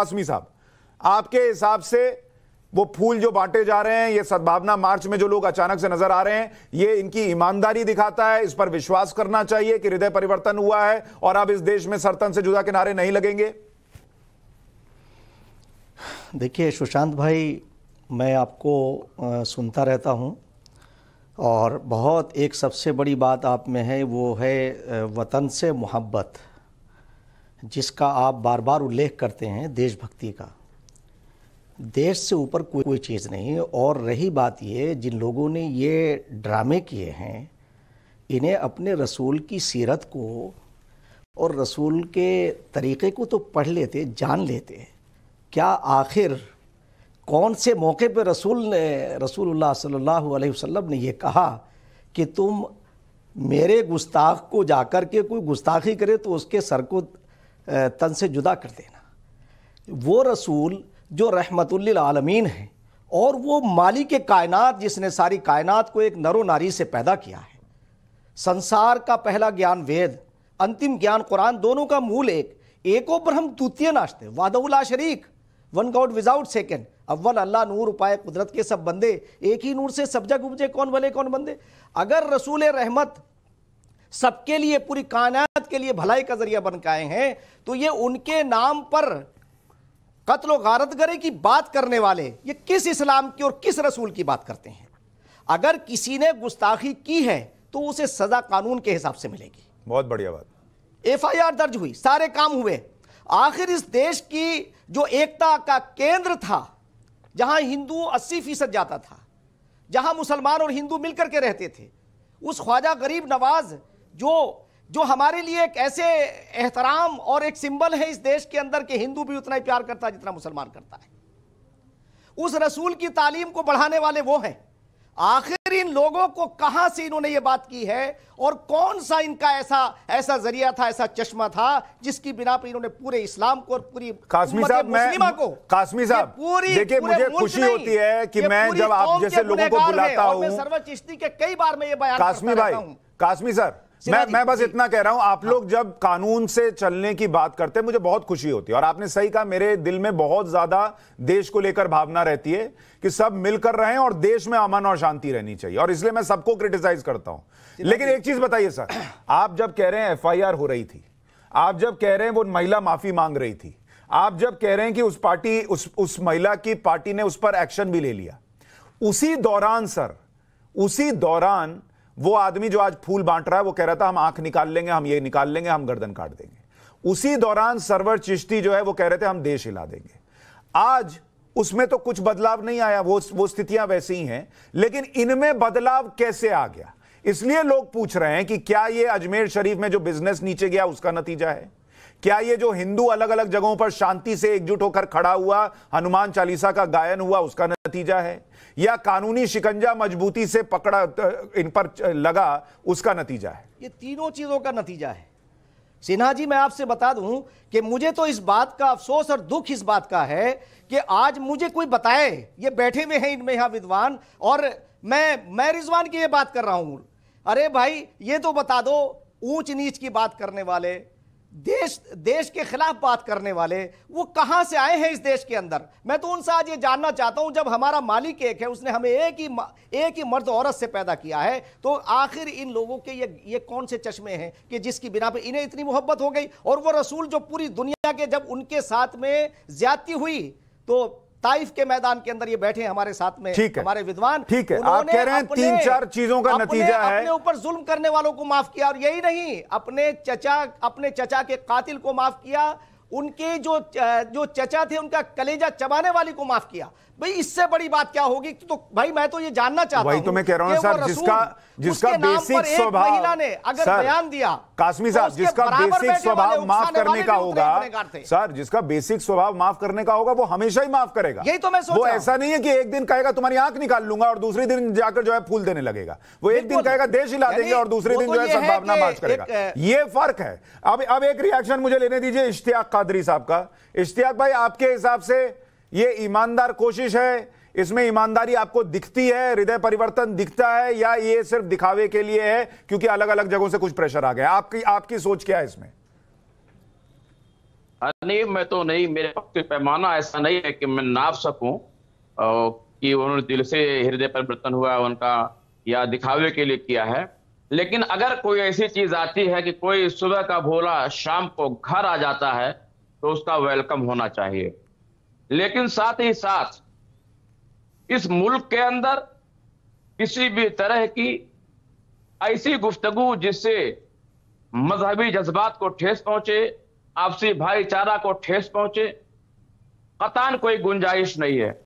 आसमी साहब आपके हिसाब से वो फूल जो बांटे जा रहे हैं ये सद्भावना मार्च में जो लोग अचानक से नजर आ रहे हैं ये इनकी ईमानदारी दिखाता है इस पर विश्वास करना चाहिए कि हृदय परिवर्तन हुआ है और अब इस देश में सरतन से जुदा किनारे नहीं लगेंगे देखिए सुशांत भाई मैं आपको सुनता रहता हूं और बहुत एक सबसे बड़ी बात आप में है वो है वतन से मोहब्बत जिसका आप बार बार उल्लेख करते हैं देशभक्ति का देश से ऊपर कोई कोई चीज़ नहीं और रही बात ये जिन लोगों ने ये ड्रामे किए हैं इन्हें अपने रसूल की सीरत को और रसूल के तरीक़े को तो पढ़ लेते जान लेते क्या आखिर कौन से मौके पर रसूल ने रसूल सल्लल्लाहु अलैहि वसल्लम ने यह कहा कि तुम मेरे गुस्ताख को जाकर के कोई गुस्ताखी करे तो उसके सर को तन से जुदा कर देना वो रसूल जो रहमतुल्लिलआलमीन है और वो मालिक कायनात जिसने सारी कायनात को एक नरो नारी से पैदा किया है संसार का पहला ज्ञान वेद अंतिम ज्ञान कुरान दोनों का मूल एक एको ब्रह्म द्वितीय नाश्ते वादउला शरीक वन गॉड विदाउट सेकेंड अव्वल अल्लाह नूर उपाय कुदरत के सब बंदे एक ही नूर से सब जग उपजे कौन भले कौन बंदे अगर रसूल रहमत सबके लिए पूरी कायनात के लिए भलाई का जरिया बन के आए हैं तो ये उनके नाम पर कत्ल गारत गरे की बात करने वाले ये किस इस्लाम की और किस रसूल की बात करते हैं अगर किसी ने गुस्ताखी की है तो उसे सजा कानून के हिसाब से मिलेगी बहुत बढ़िया बात एफ आई आर दर्ज हुई सारे काम हुए आखिर इस देश की जो एकता का केंद्र था जहां हिंदू अस्सी फीसद जाता था जहां मुसलमान और हिंदू मिलकर के रहते थे उस ख्वाजा गरीब नवाज जो जो हमारे लिए एक ऐसे एहतराम और एक सिंबल है इस देश के अंदर कि हिंदू भी उतना ही प्यार करता है जितना मुसलमान करता है उस रसूल की तालीम को बढ़ाने वाले वो हैं आखिर इन लोगों को कहां से इन्होंने ये बात की है और कौन सा इनका ऐसा ऐसा जरिया था ऐसा चश्मा था जिसकी बिना पर इन्होंने पूरे इस्लाम को और पूरी कासमी साहब मैं को कासमी साहब पूरी देखिए मुझे खुशी होती है कि मैं जब आप जैसे लोगों को बुलाता हूं सर्वोच्च के कई बार मैं ये बयान कासमी भाई कासमी सर मैं मैं बस इतना कह रहा हूं आप हाँ। लोग जब कानून से चलने की बात करते हैं मुझे बहुत खुशी होती है और आपने सही कहा मेरे दिल में बहुत ज्यादा देश को लेकर भावना रहती है कि सब मिलकर रहें और देश में अमन और शांति रहनी चाहिए और इसलिए मैं सबको क्रिटिसाइज करता हूं लेकिन एक चीज बताइए सर आप जब कह रहे हैं एफ हो रही थी आप जब कह रहे हैं वो महिला माफी मांग रही थी आप जब कह रहे हैं कि उस पार्टी उस उस महिला की पार्टी ने उस पर एक्शन भी ले लिया उसी दौरान सर उसी दौरान वो आदमी जो आज फूल बांट रहा है वो कह रहा था हम आंख निकाल लेंगे हम ये निकाल लेंगे हम गर्दन काट देंगे उसी दौरान सरवर चिश्ती जो है वो कह रहे थे हम देश हिला देंगे आज उसमें तो कुछ बदलाव नहीं आया वो वो स्थितियां वैसी ही हैं लेकिन इनमें बदलाव कैसे आ गया इसलिए लोग पूछ रहे हैं कि क्या ये अजमेर शरीफ में जो बिजनेस नीचे गया उसका नतीजा है क्या ये जो हिंदू अलग अलग जगहों पर शांति से एकजुट होकर खड़ा हुआ हनुमान चालीसा का गायन हुआ उसका नतीजा है या कानूनी शिकंजा मजबूती से पकड़ा इन पर लगा उसका नतीजा है ये तीनों चीजों का नतीजा है सिन्हा जी मैं आपसे बता दूं कि मुझे तो इस बात का अफसोस और दुख इस बात का है कि आज मुझे कोई बताए ये बैठे हुए हैं इनमें यहां विद्वान और मैं मैं रिजवान की ये बात कर रहा हूं अरे भाई ये तो बता दो ऊंच नीच की बात करने वाले देश देश के खिलाफ बात करने वाले वो कहाँ से आए हैं इस देश के अंदर मैं तो उनसे आज ये जानना चाहता हूँ जब हमारा मालिक एक है उसने हमें एक ही एक ही मर्द औरत से पैदा किया है तो आखिर इन लोगों के ये ये कौन से चश्मे हैं कि जिसकी बिना पर इन्हें इतनी मोहब्बत हो गई और वो रसूल जो पूरी दुनिया के जब उनके साथ में ज्यादती हुई तो ताइफ के मैदान के अंदर ये बैठे हमारे साथ में ठीक है हमारे विद्वान ठीक है आप कह रहे हैं तीन चार चीजों का नतीजा है अपने ऊपर जुल्म करने वालों को माफ किया और यही नहीं अपने चचा अपने चचा के कातिल को माफ किया उनके जो जो चचा थे उनका कलेजा चबाने वाले को माफ किया भाई इससे बड़ी बात क्या होगी तो भाई मैं तो ये जानना चाहता तो हूँ तो मैं कह रहा हूँ सर जिसका जिसका बेसिक स्वभाव महिला ने अगर बयान दिया काश्मी तो साहब तो जिसका बेसिक स्वभाव माफ करने का होगा सर जिसका बेसिक स्वभाव माफ करने का होगा वो हमेशा ही माफ करेगा यही तो मैं सोच वो ऐसा नहीं है कि एक दिन कहेगा तुम्हारी आंख निकाल लूंगा और दूसरे दिन जाकर जो है फूल देने लगेगा वो एक दिन कहेगा देश हिला देंगे और दूसरे दिन तो जो है संभावना माफ करेगा ये फर्क है अब अब एक रिएक्शन मुझे लेने दीजिए इश्तिया कादरी साहब का इश्तियाक भाई आपके हिसाब से ये ईमानदार कोशिश है इसमें ईमानदारी आपको दिखती है हृदय परिवर्तन दिखता है या ये सिर्फ दिखावे के लिए है क्योंकि अलग अलग जगहों से कुछ प्रेशर आ गया आपकी आपकी सोच क्या है इसमें नहीं मैं तो नहीं मेरे पक्ष पैमाना ऐसा नहीं है कि मैं नाप सकूं कि उन्होंने दिल से हृदय परिवर्तन हुआ उनका या दिखावे के लिए किया है लेकिन अगर कोई ऐसी चीज आती है कि कोई सुबह का भोला शाम को घर आ जाता है तो उसका वेलकम होना चाहिए लेकिन साथ ही साथ इस मुल्क के अंदर किसी भी तरह की ऐसी गुफ्तगु जिससे मजहबी जज्बात को ठेस पहुंचे आपसी भाईचारा को ठेस पहुंचे कतान कोई गुंजाइश नहीं है